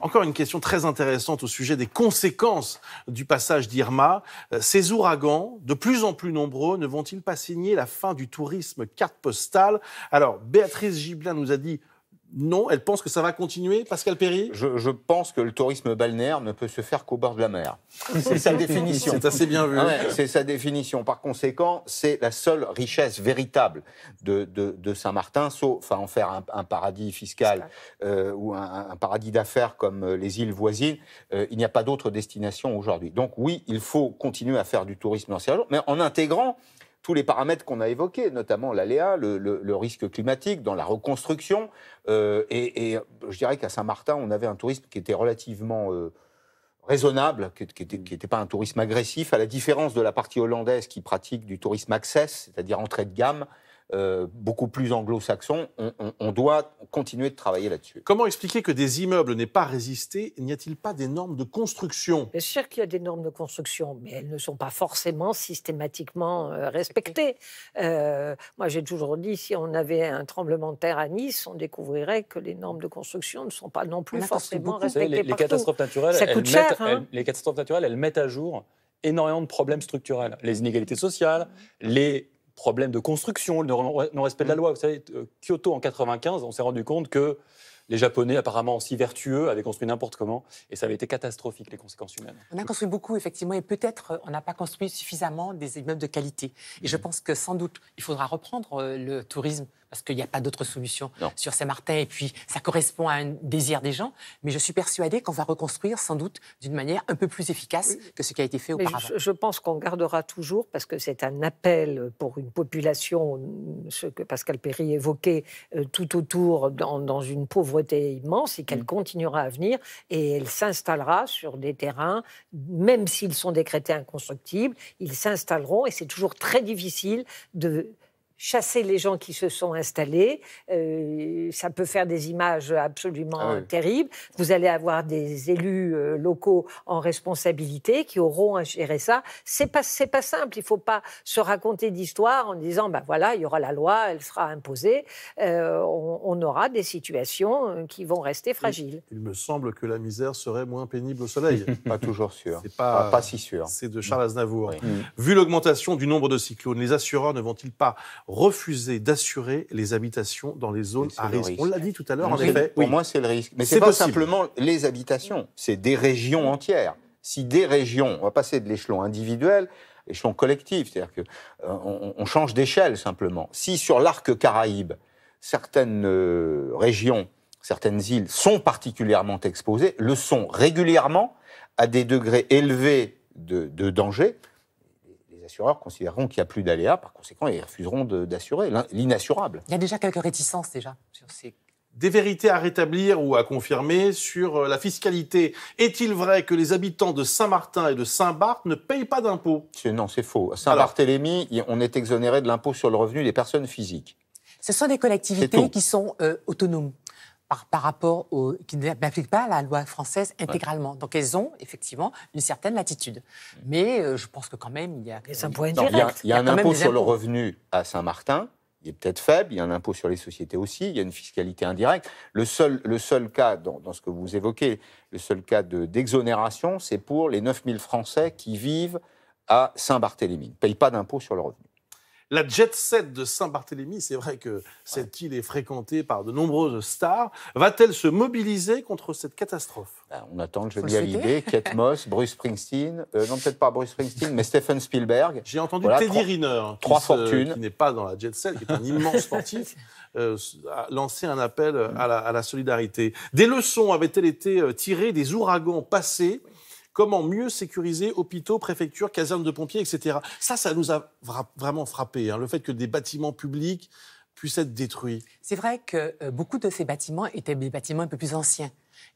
Encore une question très intéressante au sujet des conséquences du passage d'Irma. Euh, ces ouragans, de plus en plus nombreux, ne vont-ils pas signer la fin du tourisme carte postale Alors, Béatrice Giblin nous a dit non, elle pense que ça va continuer, Pascal Perry je, je, pense que le tourisme balnéaire ne peut se faire qu'au bord de la mer. C'est sa définition. C'est assez bien vu. c'est sa définition. Par conséquent, c'est la seule richesse véritable de, Saint-Martin, sauf à en faire un, paradis fiscal euh, ou un, paradis d'affaires comme euh, les îles voisines. Euh, il n'y a pas d'autres destination aujourd'hui. Donc oui, il faut continuer à faire du tourisme dans ces régions, mais en intégrant tous les paramètres qu'on a évoqués, notamment l'aléa, le, risque climatique, dans la reconstruction. Euh, et, je dirais qu'à Saint-Martin, on avait un tourisme qui était relativement euh, raisonnable, qui n'était pas un tourisme agressif, à la différence de la partie hollandaise qui pratique du tourisme access, c'est-à-dire entrée de gamme, euh, beaucoup plus anglo-saxon, on, doit continuer de travailler là-dessus. Comment expliquer que des immeubles n'aient pas résisté N'y a-t-il pas des normes de construction Bien sûr qu'il y a des normes de construction, mais elles ne sont pas forcément systématiquement euh, respectées. Euh, moi, j'ai toujours dit, si on avait un tremblement de terre à Nice, on découvrirait que les normes de construction ne sont pas non plus ah, forcément respectées. Les, catastrophes naturelles, hein. les catastrophes naturelles, elles mettent à jour énormément de problèmes structurels. Les inégalités sociales, les Problème de construction, le non-respect de la mm. loi. Vous savez, euh, Kyoto en 95, on s'est rendu compte que les Japonais, apparemment si vertueux, avaient construit n'importe comment et ça avait été catastrophique, les conséquences humaines. On a construit beaucoup, effectivement, et peut-être euh, on n'a pas construit suffisamment des immeubles de qualité. Et je mm. pense que sans doute, il faudra reprendre euh, le tourisme parce qu'il n'y a pas d'autre solution sur Saint-Martin, et puis ça correspond à un désir des gens, mais je suis persuadée qu'on va reconstruire sans doute d'une manière un peu plus efficace que ce qui a été fait auparavant. Je, pense qu'on gardera toujours, parce que c'est un appel pour une population, ce que Pascal Perry évoquait, euh, tout autour dans, une pauvreté immense, et qu'elle mm. continuera à venir, et elle s'installera sur des terrains, même s'ils sont décrétés inconstructibles, ils s'installeront, et c'est toujours très difficile de chasser les gens qui se sont installés. Euh, ça peut faire des images absolument ah terribles. Vous allez avoir des élus euh, locaux en responsabilité qui auront à gérer ça. C'est pas c'est pas simple. Il faut pas se raconter d'histoire en disant bah voilà il y aura la loi, elle sera imposée. Euh, on, aura des situations qui vont rester fragiles. Il, me semble que la misère serait moins pénible au soleil. pas toujours sûr. C'est pas, pas, si sûr. C'est de Charles Aznavour. Vu l'augmentation du nombre de cyclones, les assureurs ne vont-ils pas refuser d'assurer les habitations dans les zones à risque. On l'a dit tout à l'heure, Pour moi, c'est le risque. Mais ce n'est pas simplement les habitations, c'est des régions entières. Si des régions, on va passer de l'échelon individuel échelon collectif, c'est-à-dire que euh, on, change d'échelle simplement. Si sur l'arc caraïbe, certaines euh, régions, certaines îles sont particulièrement exposées, le sont régulièrement à des degrés élevés de danger, assureurs considéreront qu'il n'y a plus d'aléas, par conséquent, ils refuseront d'assurer l'inassurable. Il y a déjà quelques réticences déjà sur ces des vérités à rétablir ou à confirmer sur euh, la fiscalité. Est-il vrai que les habitants de Saint-Martin et de Saint-Barth ne payent pas d'impôts Non, c'est faux. Saint-Barthélemy, on est exonéré de l'impôt sur le revenu des personnes physiques. Ce sont des collectivités qui sont euh, autonomes par, rapport au, qui n'appliquent pas la loi française intégralement. Donc elles ont effectivement une certaine latitude. Mm. Mais euh, je pense que quand même, il y a. un point il, y a, un, impôt sur le revenu à Saint-Martin. Il est peut-être faible, il y a un impôt sur les sociétés aussi, il y a une fiscalité indirecte. Le seul, le seul cas, dans, ce que vous évoquez, le seul cas d'exonération, c'est pour les 9000 Français qui vivent à Saint-Barthélemy, ne payent pas d'impôt sur le revenu. La jet set de Saint-Barthélemy, c'est vrai que cette île est fréquentée par de nombreuses stars. Va-t-elle se mobiliser contre cette catastrophe ben, On attend je jeu de l'idée, Kate Moss, Bruce Springsteen, euh, non peut-être pas Bruce Springsteen, mais Stephen Spielberg. J'ai entendu Teddy Riner, qui n'est pas dans la jet set, qui est un immense sportif, euh, lancer un appel mm. à la, solidarité. Des leçons avaient-elles été euh, tirées des ouragans passés Comment mieux sécuriser hôpitaux, préfectures, casernes de pompiers, etc. Ça, ça nous a vraiment frappé. Hein, le fait que des bâtiments publics puissent être détruits. C'est vrai que euh, beaucoup de ces bâtiments étaient des bâtiments un peu plus anciens.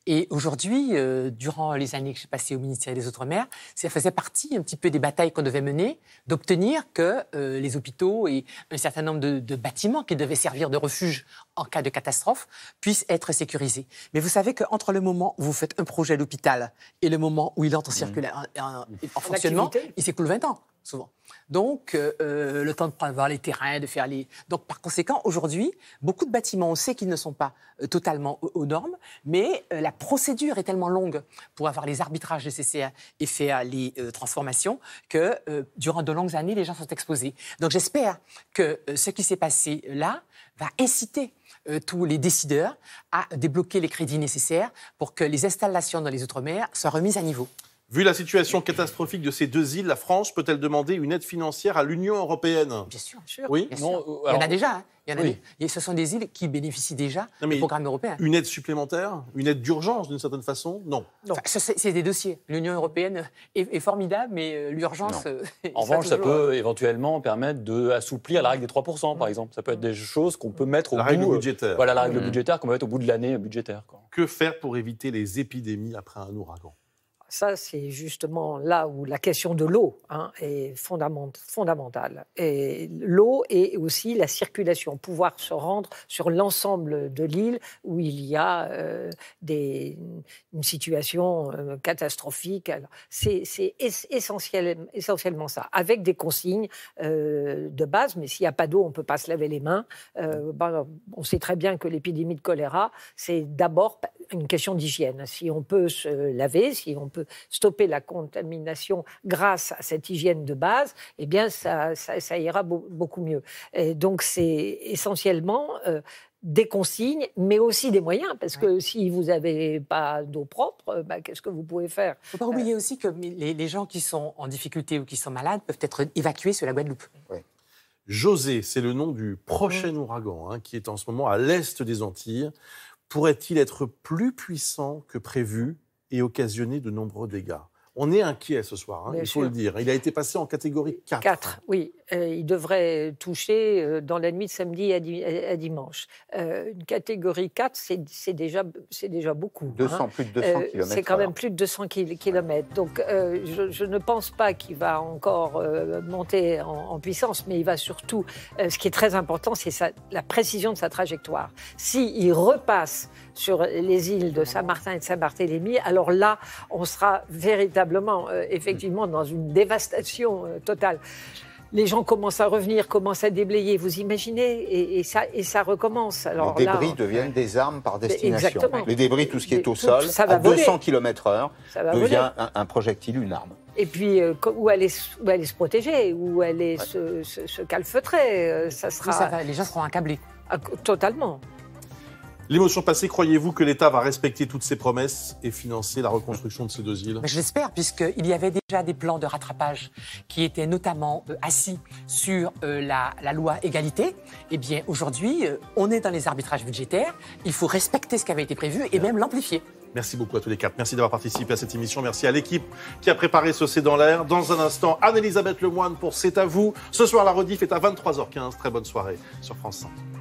Et aujourd'hui, euh, durant les années que j'ai passées au ministère des Outre-mer, ça faisait partie un petit peu des batailles qu'on devait mener, d'obtenir que euh, les hôpitaux et un certain nombre de, bâtiments qui devaient servir de refuge en cas de catastrophe puissent être sécurisés. Mais vous savez qu'entre le moment où vous faites un projet à l'hôpital et le moment où il entre en, mmh. en fonctionnement, il s'écoule 20 ans souvent. Donc, euh, euh, le temps de prendre les terrains, de faire les. Donc, par conséquent, aujourd'hui, beaucoup de bâtiments, on sait qu'ils ne sont pas euh, totalement aux, normes, mais la procédure est tellement longue pour avoir les arbitrages nécessaires et faire les transformations que durant de longues années, les gens sont exposés. Donc, j'espère que ce qui s'est passé là va inciter tous les décideurs à débloquer les crédits nécessaires pour que les installations dans les Outre-mer soient remises à niveau. Vu la situation catastrophique de ces deux îles, la France peut-elle demander une aide financière à l'Union européenne Bien sûr. Bien sûr. Euh, Il y en a déjà. Hein. Ce sont des îles qui bénéficient déjà du programme européen. Une aide supplémentaire Une aide d'urgence, d'une certaine façon Non. c'est des dossiers. L'Union européenne est, formidable, mais euh, l'urgence... Euh, en revanche, ça peut éventuellement permettre d'assouplir la règle des 3%, par mm. exemple. Ça peut être des choses qu'on peut mettre au bout... La règle budgétaire. Voilà, la règle mm. budgétaire qu'on va mettre au bout de l'année budgétaire. Que faire pour éviter les épidémies après un ouragan ça, c'est justement là où la question de l'eau hein, est fondamentale. Et l'eau et aussi la circulation, pouvoir se rendre sur l'ensemble de l'île où il y a euh, des, une situation euh, catastrophique. C'est essentiel, essentiellement ça, avec des consignes euh, de base, mais s'il n'y a pas d'eau, on ne peut pas se laver les mains. Bah, on sait très bien que l'épidémie de choléra, c'est d'abord une question d'hygiène. Si on peut se laver, si on peut stopper la contamination grâce à cette hygiène de base, eh bien, ça, ira beaucoup mieux. donc, c'est essentiellement euh, des consignes, mais aussi des moyens, parce que si vous n'avez pas d'eau propre, euh, bah, qu'est-ce que vous pouvez faire Il ne faut pas oublier euh, aussi que les, gens qui sont en difficulté ou qui sont malades peuvent être évacués sur la Guadeloupe. José, c'est le nom du prochain mmh. ouragan hein, qui est en ce moment à l'est des Antilles pourrait-il être plus puissant que prévu et occasionner de nombreux dégâts on est inquiet ce soir, hein, il faut le dire. Il a été passé en catégorie 4. 4, oui. Euh, il devrait toucher euh, dans la nuit de samedi à, dimanche. Euh, une catégorie 4, c'est déjà, beaucoup. 200, hein. plus de 200 kilomètres. C'est quand même plus de 200 kilomètres. Donc je, ne pense pas qu'il va encore monter en, puissance, mais il va surtout. ce qui est très important, c'est la précision de sa trajectoire. S'il il repasse sur les îles de Saint-Martin et de Saint-Barthélemy, alors là, on sera véritablement euh, effectivement, dans une dévastation euh, totale. Les gens commencent à revenir, commencent à déblayer, vous imaginez, et, ça, et ça recommence. Alors, les débris deviennent des armes par destination. Les débris, tout ce qui est au sol, à 200 km/h, devient un, projectile, une arme. Et puis, euh, où, elle où aller se protéger, où elle est se, se, calfeutrer, ça sera... les gens seront accablés. Ah, totalement, L'émotion passée, croyez-vous que l'État va respecter toutes ses promesses et financer la reconstruction de ces deux îles Je l'espère, puisqu'il y avait déjà des plans de rattrapage qui étaient notamment euh, assis sur euh, la, loi égalité. Eh bien, aujourd'hui, euh, on est dans les arbitrages budgétaires. Il faut respecter ce qui avait été prévu et même l'amplifier. Merci beaucoup à tous les quatre. Merci d'avoir participé à cette émission. Merci à l'équipe qui a préparé ce C'est dans l'air. Dans un instant, Anne-Elisabeth Lemoine pour C'est à vous. Ce soir, la rediff est à 23h15. Très bonne soirée sur France 5.